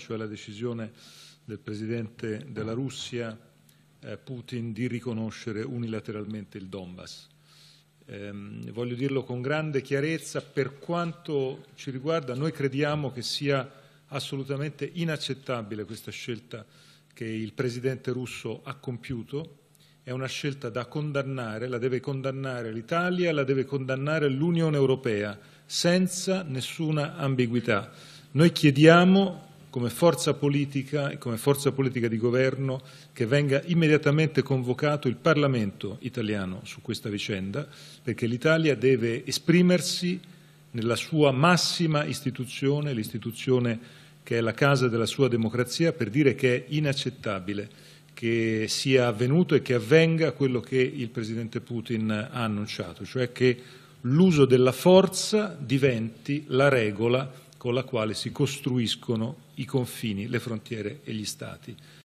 cioè la decisione del Presidente della Russia, eh, Putin, di riconoscere unilateralmente il Donbass. Eh, voglio dirlo con grande chiarezza, per quanto ci riguarda noi crediamo che sia assolutamente inaccettabile questa scelta che il Presidente russo ha compiuto, è una scelta da condannare, la deve condannare l'Italia, la deve condannare l'Unione Europea, senza nessuna ambiguità. Noi chiediamo come forza politica e come forza politica di governo che venga immediatamente convocato il Parlamento italiano su questa vicenda, perché l'Italia deve esprimersi nella sua massima istituzione, l'istituzione che è la casa della sua democrazia, per dire che è inaccettabile che sia avvenuto e che avvenga quello che il Presidente Putin ha annunciato, cioè che l'uso della forza diventi la regola con la quale si costruiscono i confini, le frontiere e gli Stati.